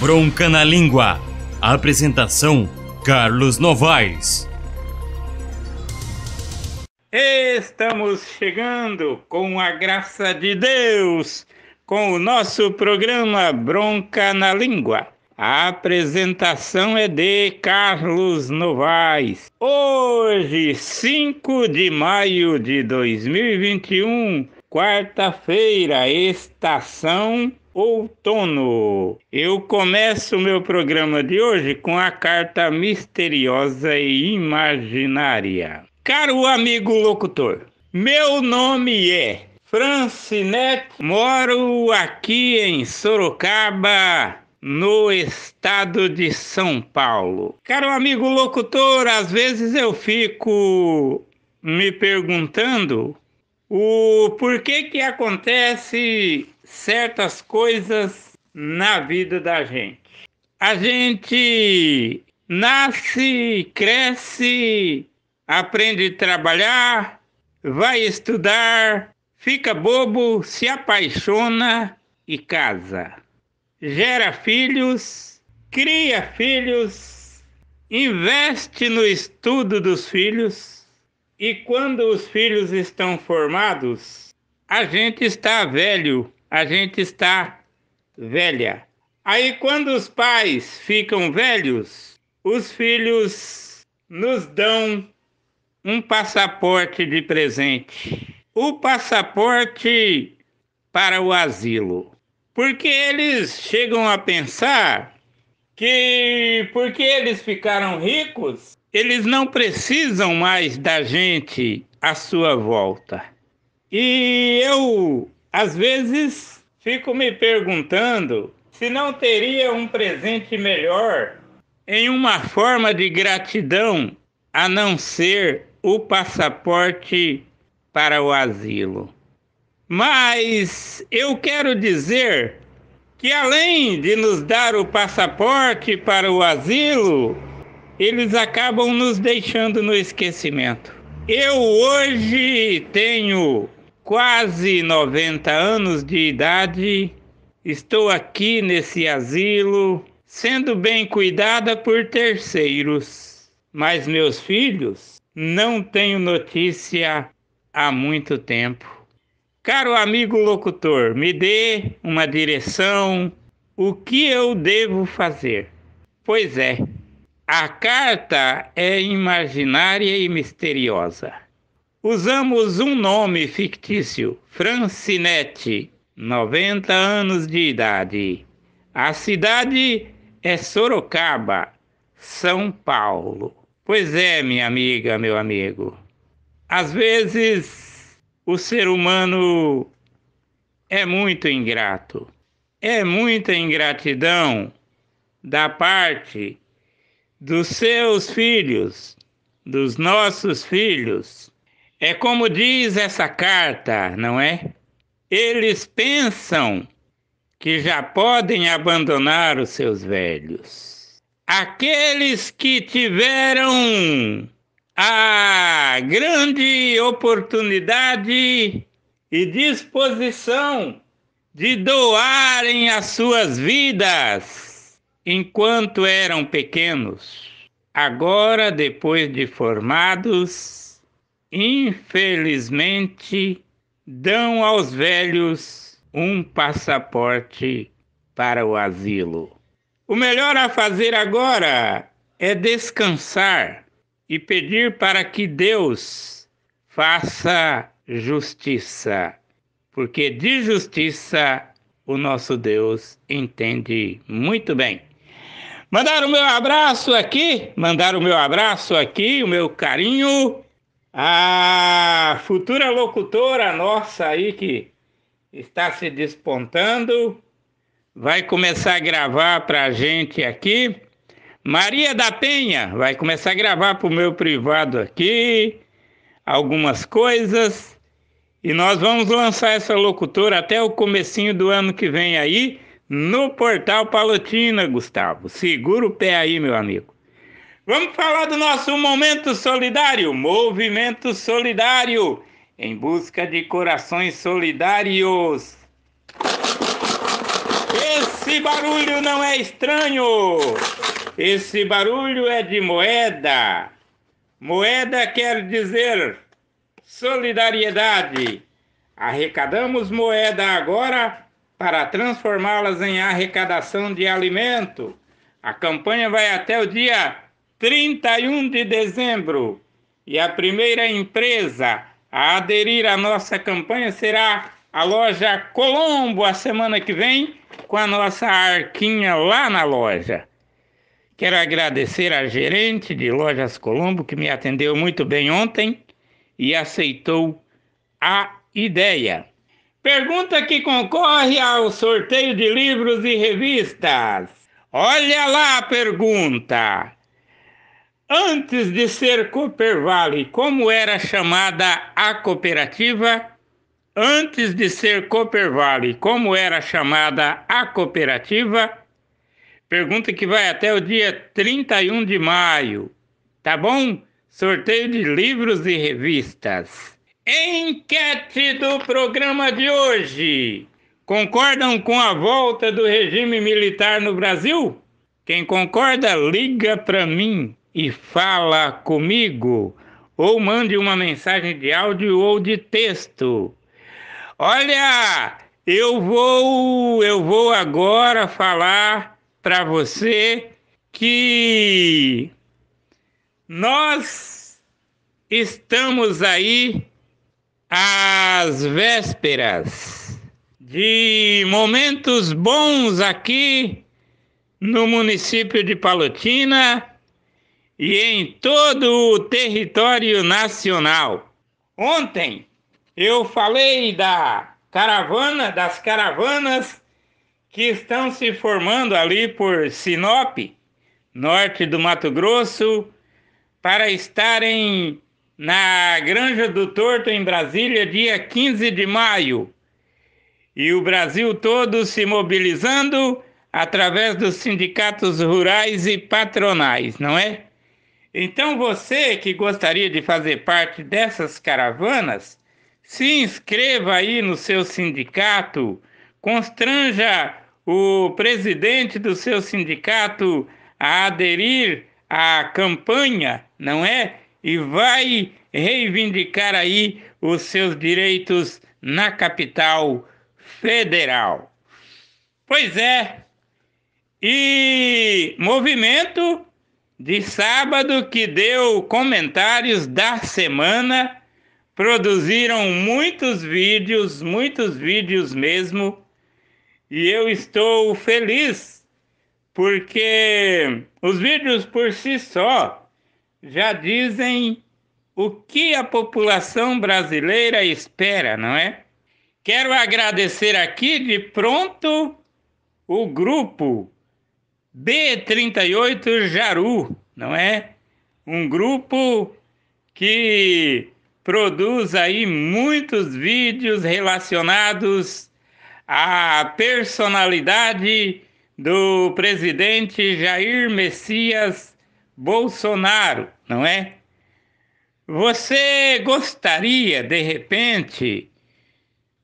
Bronca na Língua. Apresentação: Carlos Novaes. Estamos chegando com a graça de Deus com o nosso programa Bronca na Língua. A apresentação é de Carlos Novaes. Hoje, 5 de maio de 2021, quarta-feira, estação outono. Eu começo o meu programa de hoje com a carta misteriosa e imaginária. Caro amigo locutor, meu nome é Francinete, moro aqui em Sorocaba, no estado de São Paulo. Caro amigo locutor, às vezes eu fico me perguntando o porquê que acontece certas coisas na vida da gente. A gente nasce, cresce, aprende a trabalhar, vai estudar, fica bobo, se apaixona e casa. Gera filhos, cria filhos, investe no estudo dos filhos e quando os filhos estão formados, a gente está velho a gente está velha. Aí, quando os pais ficam velhos, os filhos nos dão um passaporte de presente. O passaporte para o asilo. Porque eles chegam a pensar que, porque eles ficaram ricos, eles não precisam mais da gente à sua volta. E eu às vezes fico me perguntando se não teria um presente melhor em uma forma de gratidão a não ser o passaporte para o asilo. Mas eu quero dizer que, além de nos dar o passaporte para o asilo, eles acabam nos deixando no esquecimento. Eu hoje tenho quase 90 anos de idade, estou aqui nesse asilo, sendo bem cuidada por terceiros. Mas meus filhos, não tenho notícia há muito tempo. Caro amigo locutor, me dê uma direção, o que eu devo fazer? Pois é, a carta é imaginária e misteriosa. Usamos um nome fictício, Francinete, 90 anos de idade. A cidade é Sorocaba, São Paulo. Pois é, minha amiga, meu amigo. Às vezes o ser humano é muito ingrato. É muita ingratidão da parte dos seus filhos, dos nossos filhos é como diz essa carta, não é? Eles pensam que já podem abandonar os seus velhos. Aqueles que tiveram a grande oportunidade e disposição de doarem as suas vidas enquanto eram pequenos, agora, depois de formados, infelizmente, dão aos velhos um passaporte para o asilo. O melhor a fazer agora é descansar e pedir para que Deus faça justiça, porque de justiça o nosso Deus entende muito bem. Mandar o meu abraço aqui, mandar o meu abraço aqui, o meu carinho a futura locutora nossa aí que está se despontando vai começar a gravar para a gente aqui. Maria da Penha vai começar a gravar para o meu privado aqui algumas coisas e nós vamos lançar essa locutora até o comecinho do ano que vem aí no portal Palotina, Gustavo. Segura o pé aí, meu amigo. Vamos falar do nosso momento solidário, movimento solidário, em busca de corações solidários. Esse barulho não é estranho. Esse barulho é de moeda. Moeda quer dizer solidariedade. Arrecadamos moeda agora para transformá-las em arrecadação de alimento. A campanha vai até o dia 31 de dezembro. E a primeira empresa a aderir à nossa campanha será a loja Colombo, a semana que vem, com a nossa arquinha lá na loja. Quero agradecer a gerente de Lojas Colombo, que me atendeu muito bem ontem e aceitou a ideia. Pergunta que concorre ao sorteio de livros e revistas. Olha lá a pergunta! Antes de ser Cooper Valley, como era chamada a cooperativa? Antes de ser Cooper Valley, como era chamada a cooperativa? Pergunta que vai até o dia 31 de maio, tá bom? Sorteio de livros e revistas. Enquete do programa de hoje. Concordam com a volta do regime militar no Brasil? Quem concorda, liga para mim e fala comigo, ou mande uma mensagem de áudio ou de texto. Olha, eu vou eu vou agora falar para você que nós estamos aí às vésperas de momentos bons aqui no município de Palotina e em todo o território nacional. Ontem eu falei da caravana, das caravanas que estão se formando ali por Sinop, norte do Mato Grosso, para estarem na Granja do Torto, em Brasília, dia 15 de maio. E o Brasil todo se mobilizando através dos sindicatos rurais e patronais, não é? Então você que gostaria de fazer parte dessas caravanas, se inscreva aí no seu sindicato, constranja o presidente do seu sindicato a aderir à campanha, não é? E vai reivindicar aí os seus direitos na capital federal. Pois é. E movimento de sábado que deu comentários da semana. Produziram muitos vídeos, muitos vídeos mesmo. E eu estou feliz porque os vídeos por si só já dizem o que a população brasileira espera, não é? Quero agradecer aqui de pronto o grupo B38 Jaru, não é? Um grupo que produz aí muitos vídeos relacionados à personalidade do presidente Jair Messias Bolsonaro, não é? Você gostaria, de repente,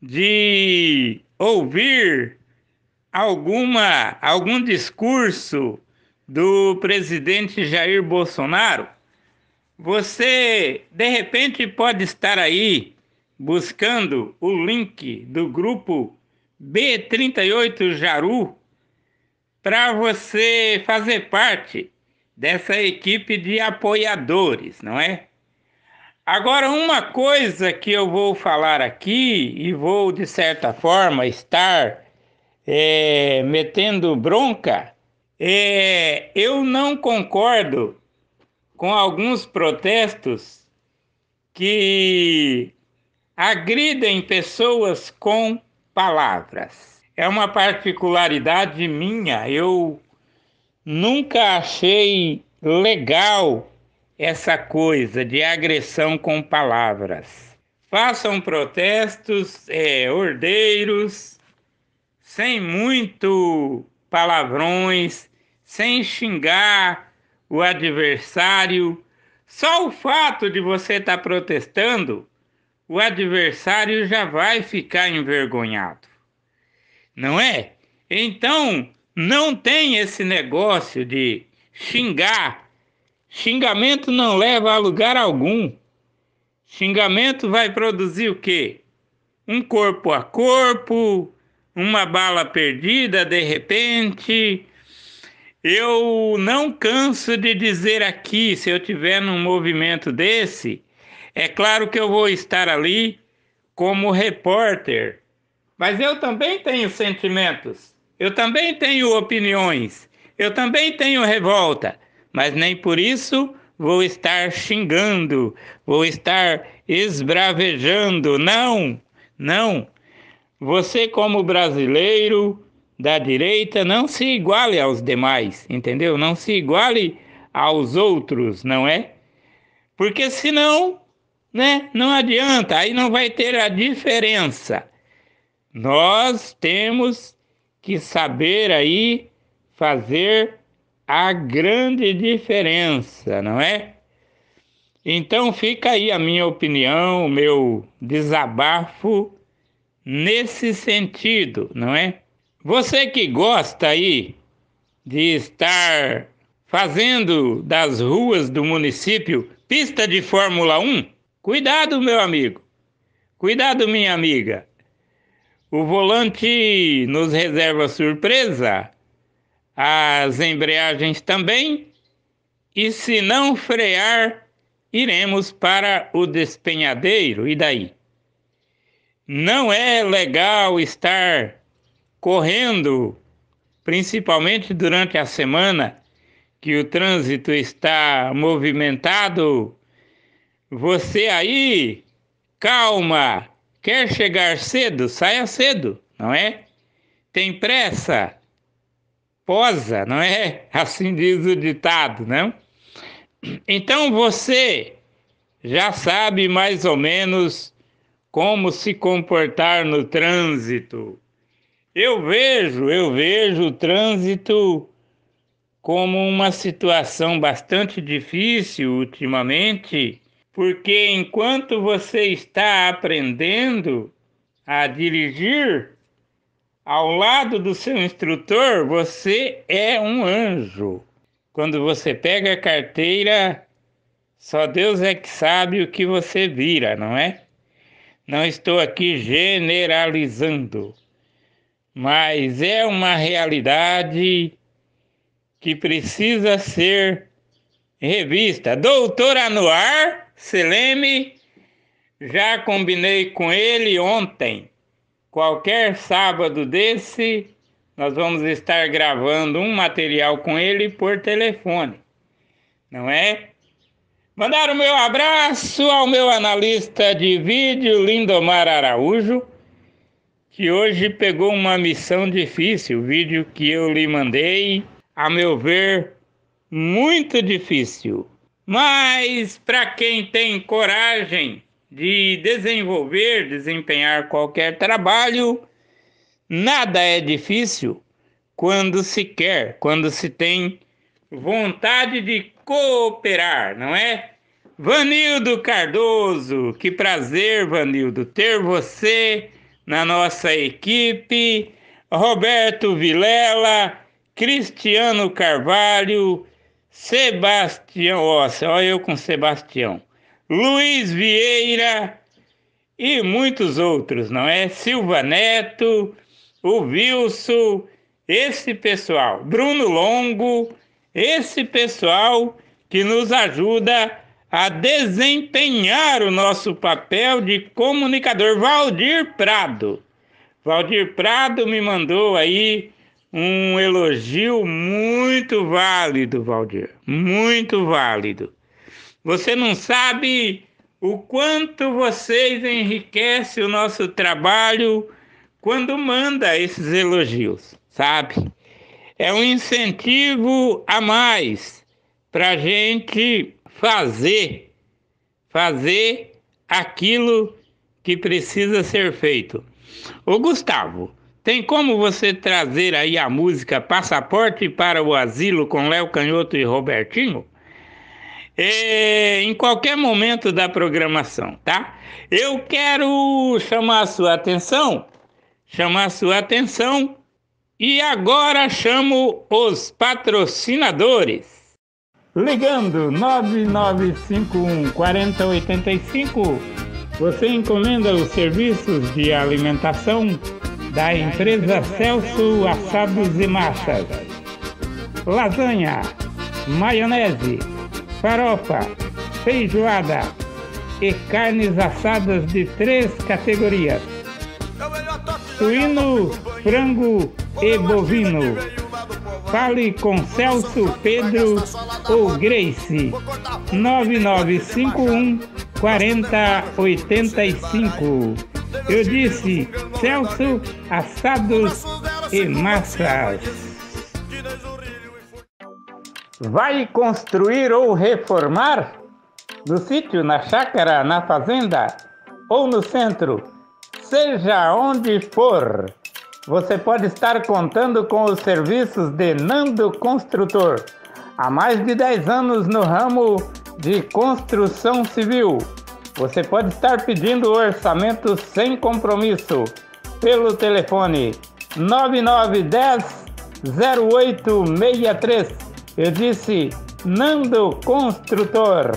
de ouvir alguma algum discurso do presidente Jair Bolsonaro, você de repente pode estar aí buscando o link do grupo B38 Jaru para você fazer parte dessa equipe de apoiadores, não é? Agora, uma coisa que eu vou falar aqui e vou, de certa forma, estar é, metendo bronca, é, eu não concordo com alguns protestos que agridem pessoas com palavras. É uma particularidade minha, eu nunca achei legal essa coisa de agressão com palavras. Façam protestos, é, ordeiros, sem muito palavrões, sem xingar o adversário. Só o fato de você estar tá protestando, o adversário já vai ficar envergonhado. Não é? Então, não tem esse negócio de xingar. Xingamento não leva a lugar algum. Xingamento vai produzir o quê? Um corpo a corpo, uma bala perdida de repente. Eu não canso de dizer aqui, se eu tiver num movimento desse, é claro que eu vou estar ali como repórter. Mas eu também tenho sentimentos, eu também tenho opiniões, eu também tenho revolta, mas nem por isso vou estar xingando, vou estar esbravejando. Não, não. Você, como brasileiro da direita, não se iguale aos demais, entendeu? Não se iguale aos outros, não é? Porque senão, né, não adianta, aí não vai ter a diferença. Nós temos que saber aí fazer a grande diferença, não é? Então fica aí a minha opinião, o meu desabafo nesse sentido, não é? Você que gosta aí de estar fazendo das ruas do município pista de Fórmula 1, cuidado, meu amigo. Cuidado, minha amiga. O volante nos reserva surpresa, as embreagens também, e se não frear, iremos para o despenhadeiro. E daí? Não é legal estar correndo, principalmente durante a semana que o trânsito está movimentado. Você aí, calma, quer chegar cedo, saia cedo, não é? Tem pressa, posa, não é? Assim diz o ditado, não? Então você já sabe mais ou menos como se comportar no trânsito. Eu vejo, eu vejo o trânsito como uma situação bastante difícil ultimamente, porque enquanto você está aprendendo a dirigir ao lado do seu instrutor, você é um anjo. Quando você pega a carteira, só Deus é que sabe o que você vira, não é? Não estou aqui generalizando, mas é uma realidade que precisa ser revista. Doutora Anuar Seleme, já combinei com ele ontem. Qualquer sábado desse, nós vamos estar gravando um material com ele por telefone, não é? Mandar o meu abraço ao meu analista de vídeo, Lindomar Araújo, que hoje pegou uma missão difícil. O vídeo que eu lhe mandei, a meu ver, muito difícil. Mas para quem tem coragem de desenvolver, desempenhar qualquer trabalho, nada é difícil quando se quer, quando se tem vontade de cooperar, não é? Vanildo Cardoso, que prazer, Vanildo, ter você na nossa equipe. Roberto Vilela, Cristiano Carvalho, Sebastião, ó, só eu com Sebastião, Luiz Vieira e muitos outros, não é? Silva Neto, o Wilson, esse pessoal, Bruno Longo, esse pessoal que nos ajuda a desempenhar o nosso papel de comunicador. Valdir Prado. Valdir Prado me mandou aí um elogio muito válido, Valdir. Muito válido. Você não sabe o quanto vocês enriquecem o nosso trabalho quando manda esses elogios, sabe? É um incentivo a mais para a gente fazer, fazer aquilo que precisa ser feito. Ô Gustavo, tem como você trazer aí a música Passaporte para o Asilo com Léo Canhoto e Robertinho? É, em qualquer momento da programação, tá? Eu quero chamar a sua atenção, chamar a sua atenção e agora chamo os patrocinadores. Ligando 9951 4085, você encomenda os serviços de alimentação da empresa Celso Assados e Massas. Lasanha, maionese, farofa, feijoada e carnes assadas de três categorias: suíno, frango e bovino Fale com Celso Pedro ou Grace. 9951 4085. Eu disse Celso Assados e Massas. Vai construir ou reformar? No sítio, na chácara, na fazenda ou no centro? Seja onde for você pode estar contando com os serviços de Nando Construtor. Há mais de 10 anos no ramo de construção civil. Você pode estar pedindo orçamento sem compromisso pelo telefone 9910 0863. Eu disse Nando Construtor.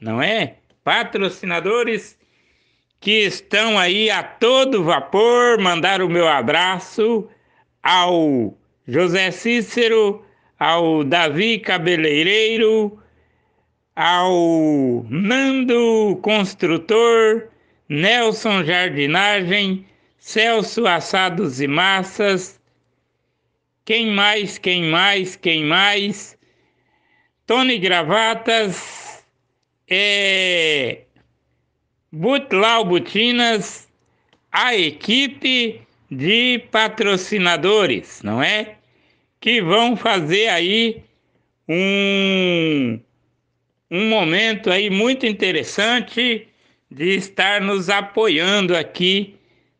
Não é? Patrocinadores que estão aí a todo vapor, mandar o meu abraço ao José Cícero, ao Davi Cabeleireiro, ao Nando Construtor, Nelson Jardinagem, Celso Assados e Massas, quem mais, quem mais, quem mais, Tony Gravatas, é, Butlau Butinas, a equipe de patrocinadores, não é? Que vão fazer aí um, um momento aí muito interessante de estar nos apoiando aqui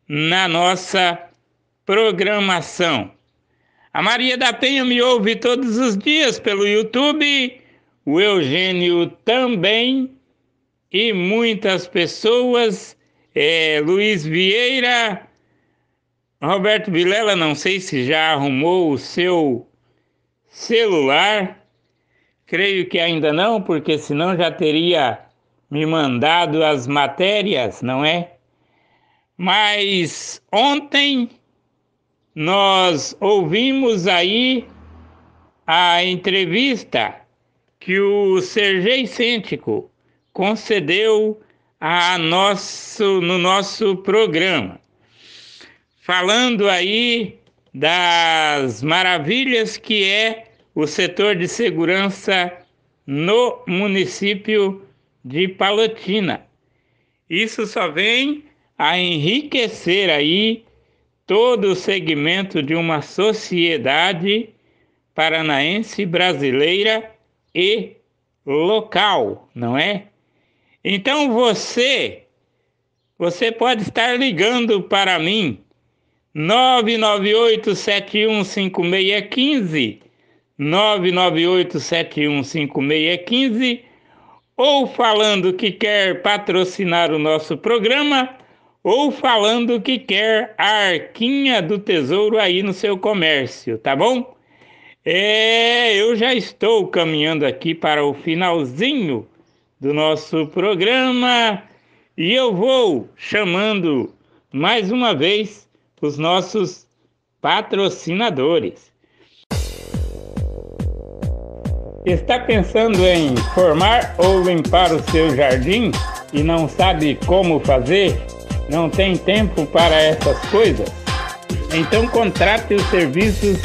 na nossa programação. A Maria da Penha me ouve todos os dias pelo YouTube, o Eugênio também e muitas pessoas. É, Luiz Vieira, Roberto Vilela, não sei se já arrumou o seu celular. Creio que ainda não, porque senão já teria me mandado as matérias, não é? Mas ontem nós ouvimos aí a entrevista que o Sergei Cêntico, concedeu a nosso, no nosso programa, falando aí das maravilhas que é o setor de segurança no município de Palotina. Isso só vem a enriquecer aí todo o segmento de uma sociedade paranaense, brasileira e local, não é? Então você, você pode estar ligando para mim, 998-715615, 998-715615, ou falando que quer patrocinar o nosso programa, ou falando que quer a arquinha do tesouro aí no seu comércio, tá bom? É, eu já estou caminhando aqui para o finalzinho do nosso programa e eu vou chamando mais uma vez os nossos patrocinadores. Está pensando em formar ou limpar o seu jardim e não sabe como fazer? Não tem tempo para essas coisas? Então contrate os serviços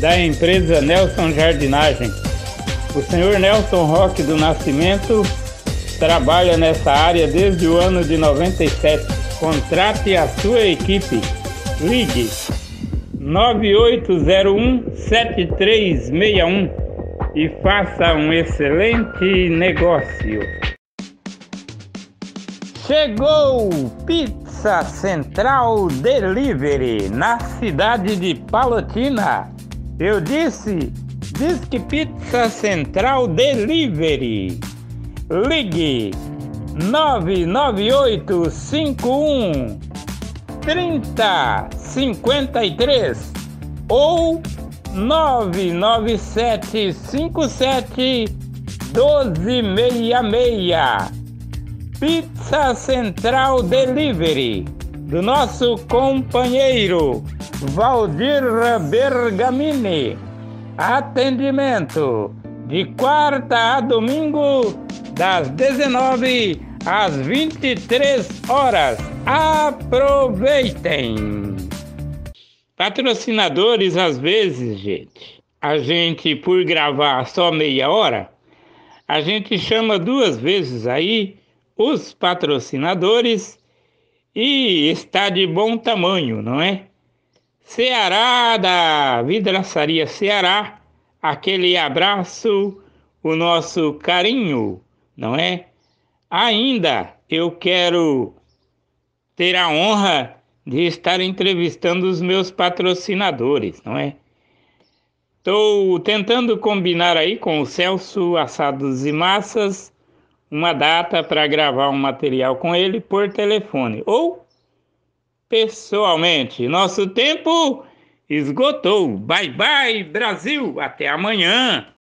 da empresa Nelson Jardinagem o senhor Nelson Roque do Nascimento trabalha nessa área desde o ano de 97. Contrate a sua equipe. Ligue 9801-7361 e faça um excelente negócio. Chegou Pizza Central Delivery na cidade de Palotina. Eu disse Disque Pizza Central Delivery. Ligue 99851 3053 ou 99757 1266. Pizza Central Delivery do nosso companheiro Valdir Bergamini. Atendimento de quarta a domingo, das 19 às 23 horas. Aproveitem! Patrocinadores, às vezes, gente, a gente, por gravar só meia hora, a gente chama duas vezes aí os patrocinadores e está de bom tamanho, não é? Ceará, da Vidraçaria Ceará, aquele abraço, o nosso carinho, não é? Ainda eu quero ter a honra de estar entrevistando os meus patrocinadores, não é? Estou tentando combinar aí com o Celso Assados e Massas uma data para gravar um material com ele por telefone ou pessoalmente. Nosso tempo esgotou. Bye bye, Brasil. Até amanhã.